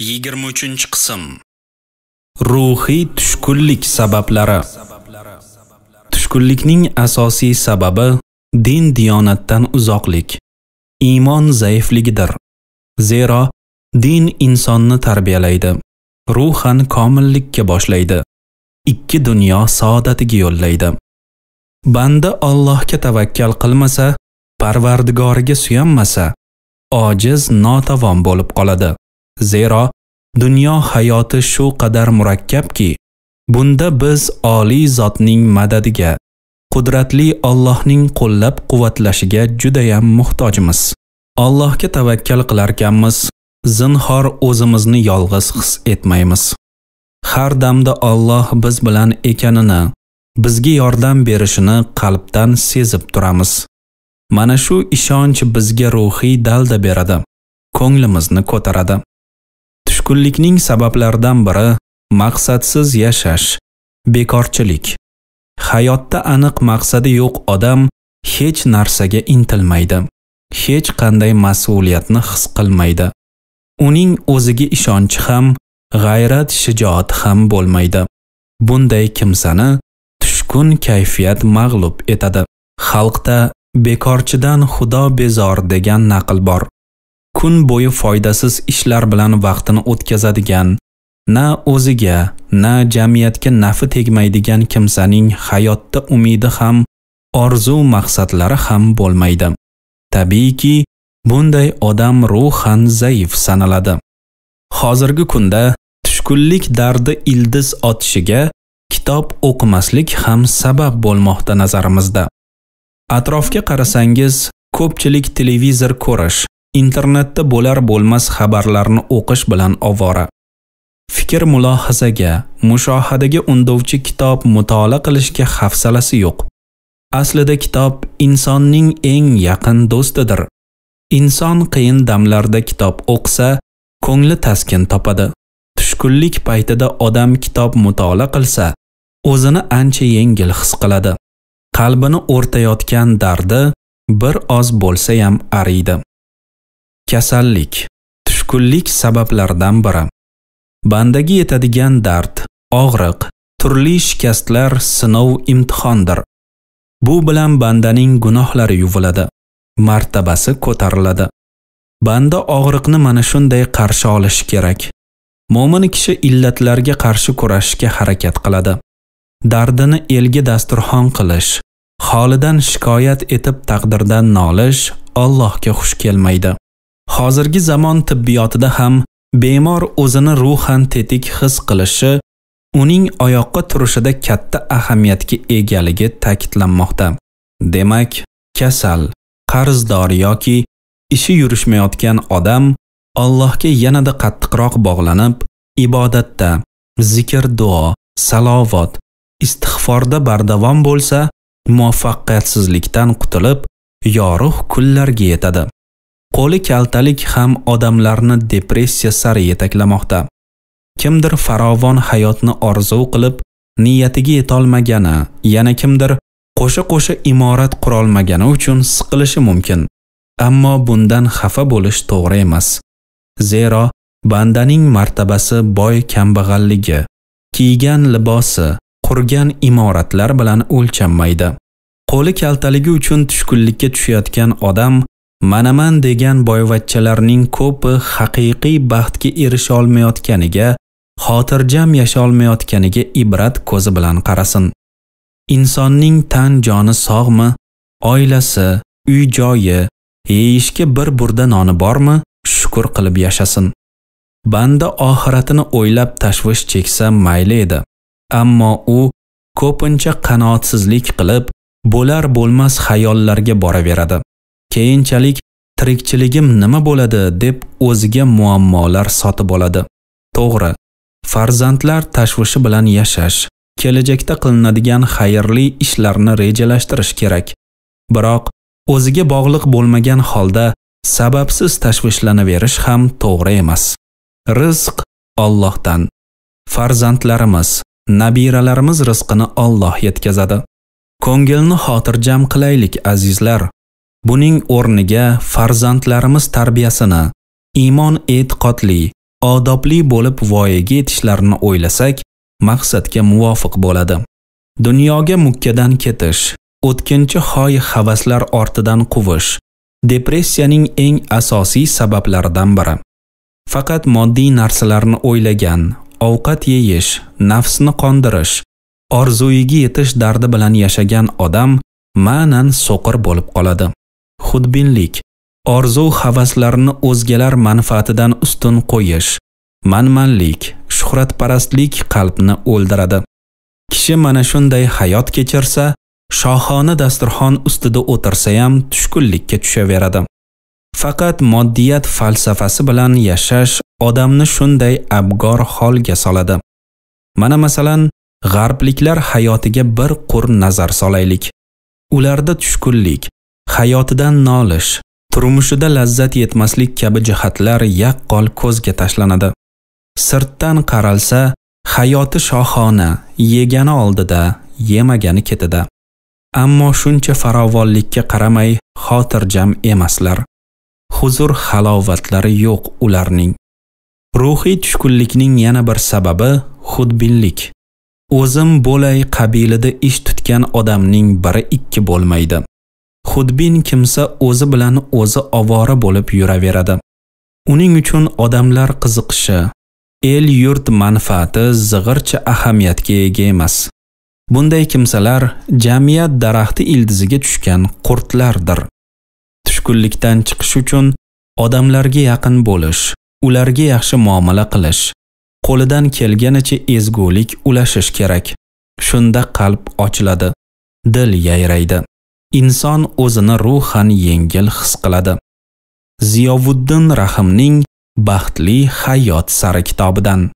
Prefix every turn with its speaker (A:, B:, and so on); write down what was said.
A: 23 qism Ruhiy tushkunlik sabablari Tushkunlikning asosiy sababi din diyonatdan uzoqlik, iymon zaifligidir. Zero din insonni tarbiyalaydi, ruhan komillikka boshlaydi, ikki dunyo saodatiga yo'llaydi. Banda Allohga tavakkal qilmasa, Parvardigoriga suyanmasa, ojiz notavon bo'lib qoladi. Zero dunyo hayoti shu qadar murakkabki, bunda biz oliy zotning madadiga, qudratli Allohning qo'llab-quvvatlashiga juda ham muhtojmiz. Allohga tavakkal qilarkanmiz, zinhor o'zimizni yolg'iz his etmaymiz. Har damda Alloh biz bilan ekanini, bizga yordam berishini qalbdan sezib turamiz. Mana shu ishonch bizga ruhiy dalda beradi, ko'nglimizni ko'taradi. Tushkunlikning sabablaridan biri maqsadsiz yashash, bekorchilik. Hayotda aniq maqsadi yo'q odam hech narsaga intilmaydi. Hech qanday mas'uliyatni his qilmaydi. Uning o'ziga ishonchi ham, g'ayrat shijoat ham bo'lmaydi. Bunday kimsani tushkun kayfiyat mag'lub etadi. Xalqda bekorchidan xudo bezor degan naql bor. kun bo'yi foydasiz ishlar bilan vaqtini o'tkazadigan na o'ziga na jamiyatga nafi tegmaydigan kimsaning hayotda umidi ham orzu maqsadlari ham bo'lmaydi tabiiyki bunday odam ruhan zaif sanaladi hozirgi kunda tushkunlik dardi ildiz otishiga kitob o'qimaslik ham sabab bo'lmoqda nazarimizda atrofga qarasangiz ko'pchilik televizor ko'rish internetda bo'lar bo'lmas xabarlarni o'qish bilan ovora fikr mulohazaga mushohadaga undovchi kitob mutolaa qilishga hafsalasi yo'q aslida kitob insonning eng yaqin do'stidir inson qiyin damlarda kitob o'qisa ko'ngli taskin topadi tushkunlik paytida odam kitob mutolaa qilsa o'zini ancha yengil his qiladi qalbini o'rtayotgan dardi bir oz bo'lsa ham ariydi Kasallik tushkunlik sabablaridan biri. Bandaga yetadigan dard, og'riq, turli shikastlar sinov imtihondir. Bu bilan bandaning gunohlari yuviladi, martabasi ko'tariladi. Banda og'riqni mana shunday qarshi olishi kerak. Mo'min kishi illatlarga qarshi kurashishga harakat qiladi. Dardini elga dasturxon qilish, holidan shikoyat etib taqdirdan nolish Allohga xush kelmaydi. hozirgi zamon tibbiyotida ham bemor o'zini ruhan tetik his qilishi uning oyoqqa turishida katta ahamiyatga egaligi ta'kidlanmoqda. Demak, kasal, qarzdor yoki ishi yurishmayotgan odam Allohga yanada qattiqroq bog'lanib, ibodatda, zikr, duo, salovat, istig'forda bardavom bo'lsa, muvaffaqiyatsizlikdan qutulib, yorug' kunlarga yetadi. qo'li kaltalik ham odamlarni depressiya sari yetaklamoqda. Kimdir farovon hayotni orzu qilib, niyatiga yetolmagani, yana kimdir qo'sha-qo'sha imorat qurolmagani uchun siqilishi mumkin. Ammo bundan xafa bo'lish to'g'ri emas. Zero bandaning martabasi boy kambag'alligi, kiygan libosi, qurgan imoratlar bilan o'lchanmaydi. Qo'li kaltaligi uchun tushkunlikka tushayotgan odam manaman degan boyvachchalarning ko'pi haqiqiy baxtga erisha olmayotganiga, xotirjam yasholmayotganiga ibrat ko'zi bilan qarasin. Insonning tan joni sog'mi, oilasi, uy joyi, yeyishga bir burda noni bormi, shukr qilib yashasin. Banda oxiratini o'ylab tashvish cheksa mayli edi, ammo u ko'pincha qanoatsizlik qilib, bo'lar bo'lmas xayollarga boraveradi. keyinchalik tirikchiligim nima bo'ladi deb o'ziga muammolar sotib oladi. To'g'ri, farzandlar tashvishi bilan yashash, kelajakda qilinadigan xayrli ishlarni rejalashtirish kerak. Biroq o'ziga bog'liq bo'lmagan holda sababsiz tashvishlanaverish ham to'g'ri emas. Rizq Allohdan. Farzandlarimiz, nabiralarimiz rizqini Alloh yetkazadi. Ko'ngilni xotirjam qilaylik, azizlar. Buning o'rniga farzandlarimiz tarbiyasini iymon e'tiqodli, odobli bo'lib voyaga yetishlarini o'ylasak, maqsadga muvofiq bo'ladi. Dunyoga mukkadan ketish, o'tkinchi xoy havaslar ortidan quvish depressiyaning eng asosiy sabablaridan biri. Faqat moddiy narsalarni o'ylagan, ovqat yeyish, nafsni qondirish, orzuyiga yetish dardi bilan yashagan odam ma'nan so'qir bo'lib qoladi. xudbinlik orzu havaslarni o'zgalar manfaatidan ustun qo'yish manmanlik shuhratparastlik qalbni o'ldiradi kishi mana shunday hayot kechirsa shohona dasturxon ustida o'tirsa ham tushkunlikka tushaveradi faqat moddiyat falsafasi bilan yashash odamni shunday abgor holga soladi mana masalan g'arbliklar hayotiga bir qur nazar solaylik ularda tushkunlik hayotidan nolish, turmushida lazzat yetmaslik kabi jihatlar yaqqol ko'zga tashlanadi. Sirtdan qaralsa, hayoti shohona, yegani oldida, yemagani ketida. Ammo shuncha farovonlikka qaramay, xotirjam emaslar. Huzur halovatlari yo'q ularning. Ruhiy tushkunlikning yana bir sababi xudbinlik. O'zim bo'lay qabilida ish tutgan odamning biri ikki bo'lmaydi. xudbin kimsa o'zi bilan o'zi ovora bo'lib yuraveradi uning uchun odamlar qiziqishi el yurt manfaati zig'ircha ahamiyatga ega emas bunday kimsalar jamiyat daraxti ildiziga tushgan qurtlardir tushkunlikdan chiqish uchun odamlarga yaqin bo'lish ularga yaxshi muomala qilish qo'lidan kelganicha ezgulik ulashish kerak shunda qalb ochiladi dil yayraydi inson o'zini ruhan yengil his qiladi. Ziyovuddin Rahimning Baxtli hayot sari kitobidan